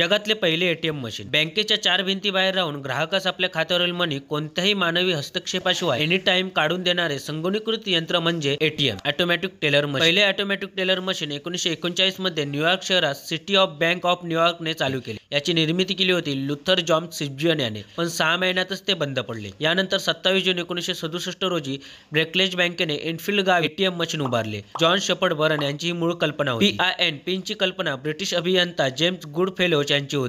जगातले पहिले ATM machine बँकेच्या चार भिंती बाहेर राहून ग्राहकास आपल्या खात्यावरील मनी कोणत्याही मानवी हस्तक्षेपाशिवाय एनी टाइम काढून देणारे संगणीकृत यंत्र म्हणजे एटीएम ऑटोमॅटिक टेलर मशीन पहिले ऑटोमॅटिक टेलर मशीन एकोणीशे एकोणचाळीस मध्ये न्यूयॉर्क शहरात city of bank of New York ने चालू केले याची निर्मिती केली होती लुथर जॉम सिब्जियन याने पण सहा महिन्यातच ते बंद पडले यानंतर सत्तावीस जून एकोणीसशे सदुसष्ट रोजी ब्रेकलेज बँकेने एनफिल्ड गाव एटीएम मशीन उभारले जॉन शपर्ड बरन यांची ही मूळ कल्पना होती आय एन पिनची कल्पना ब्रिटिश अभियंता जेम्स गुडफेलो and Jude.